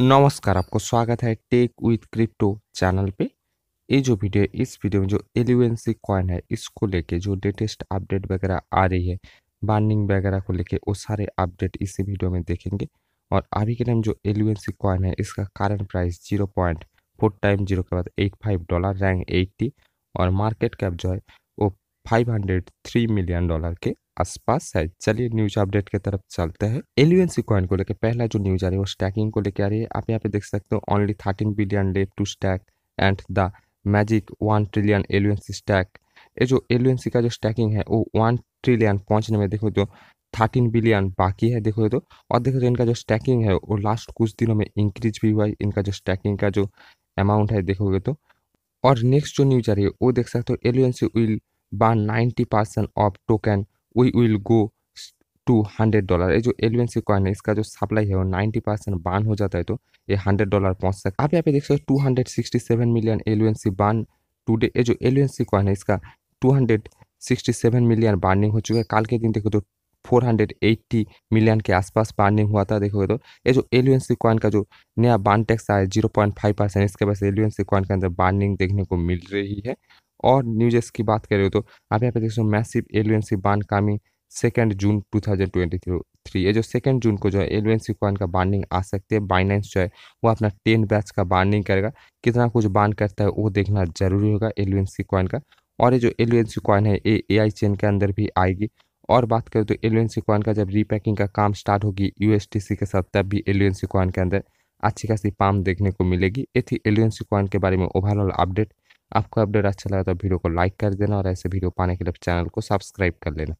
नमस्कार आपको स्वागत है टेक विथ क्रिप्टो चैनल पे ये जो वीडियो इस वीडियो में जो एलिवेंसी कॉइन है इसको लेके जो लेटेस्ट अपडेट वगैरह आ रही है बार्निंग वगैरह को लेके वो सारे अपडेट इसी वीडियो में देखेंगे और अभी के टाइम जो एलिवेंसी कॉइन है इसका current price zero point four time zero के बाद eight five dollar rank eighty और मार्केट कैप जो है 503 मिलियन डॉलर के आसपास है चलिए न्यूज अपडेट की तरफ चलते हैं एलिवेंसी कॉइन को लेकर पहला जो न्यूज आ रही है वो स्टैकिंग को लेकर आ रही है आप यहाँ पे देख सकते हो ओनली थर्टीन बिलियन लेव to stake and the magic one trillion एलिवेंसी स्टैक ये जो एलिवेंसी का जो स्टैकिंग है वो वन ट्रिलियन पहुंचने में देखो तो थर्टीन बिलियन बाकी है देखो तो और देखो तो इनका जो स्टैकिंग है वो लास्ट कुछ दिनों में इंक्रीज भी हुआ है इनका जो स्टैकिंग का जो अमाउंट है देखोगे तो और नेक्स्ट जो न्यूज आ रही है वो देख सकते हो एलिवेंसी विल বা ninety percent of token we go to hundred dollar ये जो एलियन सी कॉइन है इसका जो सप्लाई है वो नाइन्टी परसेंट बान हो जाता है तो ये हंड्रेड डॉलर पहुंच सकता है आप यहाँ पे देख सकते हो two hundred sixty seven million एलियन सी बान टूडे ये जो एलियन सी कॉइन है इसका two hundred sixty seven million burning हो चुका है कल के दिन देखो तो फोर हंड्रेड एट्टी मिलियन के आसपास बार्निंग हुआ था देखोगे तो ये जो एलियंसी कॉइन का जो नया बान टैक्स आया जीरो पॉइंट फाइव परसेंट इसके पास एलियंसी कॉइन के अंदर बार्निंग देखने को मिल रही है और न्यूज की बात करें तो आप यहाँ पे देख सकते हो मैसिव एलुएंसी बांड कामी second June two thousand twenty three ये जो सेकेंड जून को जो है एलवेंसी कॉइन का बार्निंग आ सकती है बाइनेंस जो है वो अपना टेन बैच का बार्निंग करेगा कितना कुछ बान करता है वो देखना जरूरी होगा एलवेंसी कॉइन का और ये जो एलवेंसी कॉइन है ये ए आई चेन के अंदर भी आएगी और बात करें तो एलवेंसी कॉइन का जब रीपैकिंग का काम स्टार्ट होगी यू के साथ तब भी एलुएंसी कॉइन के अंदर अच्छी खासी पाम देखने को मिलेगी ये थी एलवेंसी कॉइन के बारे में ओवरऑल अपडेट आपको अपडेट अच्छा लगा तो वीडियो को लाइक कर देना और ऐसे वीडियो पाने के लिए चैनल को सब्सक्राइब कर लेना